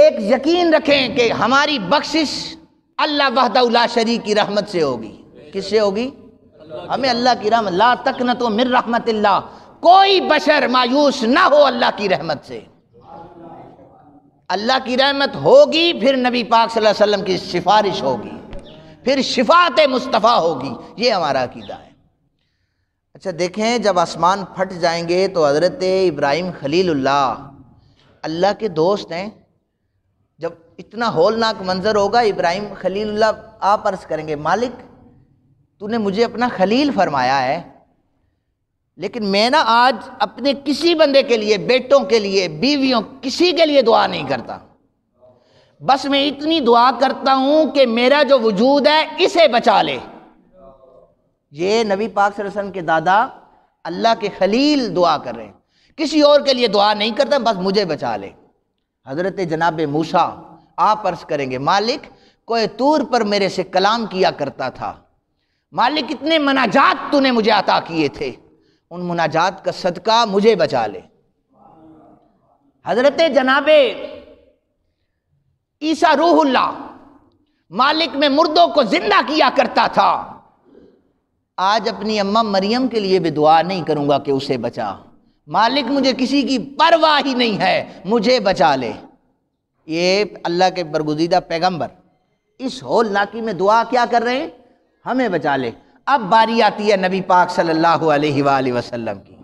एक यकीन रखें कि हमारी बख्शिश अल्लाह वहदा शरी की रहमत से होगी किससे होगी हमें अल्लाह की रहमत ला तक न तो मिर रहमत कोई बशर मायूस ना हो अल्लाह की रहमत से अल्लाह की रहमत होगी फिर नबी पाक सल्लल्लाहु अलैहि वसल्लम की सिफारिश होगी फिर शिफात मुस्तफ़ा होगी ये हमारा अकीदा है अच्छा देखें जब आसमान फट जाएंगे तो हज़रत इब्राहिम खलील अल्लाह के दोस्त हैं इतना होलनाक मंज़र होगा इब्राहिम खलील आप अर्ज़ करेंगे मालिक तूने मुझे अपना खलील फरमाया है लेकिन मैं ना आज अपने किसी बंदे के लिए बेटों के लिए बीवियों किसी के लिए दुआ नहीं करता बस मैं इतनी दुआ करता हूँ कि मेरा जो वजूद है इसे बचा ले ये नबी पाक वसल्लम के दादा अल्लाह के खलील दुआ कर रहे हैं किसी और के लिए दुआ नहीं करता बस मुझे बचा ले हज़रत जनाब मूसा आप अर्ज करेंगे मालिक कोई तूर पर मेरे से कलाम किया करता था मालिक इतने मनाजात तूने मुझे अता किए थे उन मुनाजात का सदका मुझे बचा ले हजरत जनाबे ईसा रूहुल्ला मालिक में मुर्दों को जिंदा किया करता था आज अपनी अम्मा मरियम के लिए भी दुआ नहीं करूंगा कि उसे बचा मालिक मुझे किसी की परवाह ही नहीं है मुझे बचा ले ये अल्लाह के बरगुजीदा पैगंबर इस होलनाकी में दुआ क्या कर रहे हैं हमें बचा ले अब बारी आती है नबी पाक सल्लल्लाहु अलैहि वसल्लम की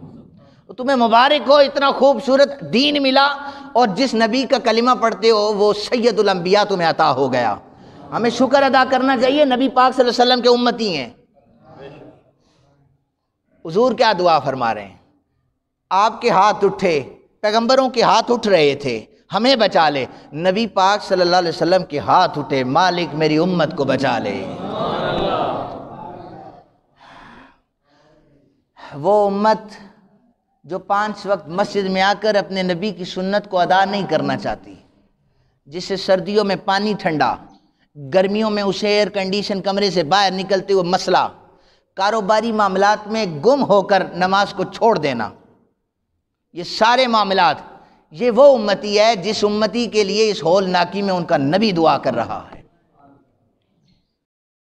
तो तुम्हें मुबारक हो इतना खूबसूरत दीन मिला और जिस नबी का कलिमा पढ़ते हो वो सैदुलम्बिया तुम्हें अता हो गया हमें शुक्र अदा करना चाहिए नबी पाक सल्लल्लाहु अलैहि वसल्लम के उम्मती हैं हजूर क्या दुआ फरमा रहे हैं आपके हाथ उठे पैगंबरों के हाथ उठ रहे थे हमें बचा ले नबी पाक सल्लल्लाहु अलैहि वसल्लम के हाथ उठे मालिक मेरी उम्मत को बचा ले वो उम्मत जो पांच वक्त मस्जिद में आकर अपने नबी की सुन्नत को अदा नहीं करना चाहती जिससे सर्दियों में पानी ठंडा गर्मियों में उसे एयर कंडीशन कमरे से बाहर निकलते हुए मसला कारोबारी मामला में गुम होकर नमाज को छोड़ देना ये सारे मामलात ये वो उम्मती है जिस उम्मती के लिए इस होल नाकी में उनका नबी दुआ कर रहा है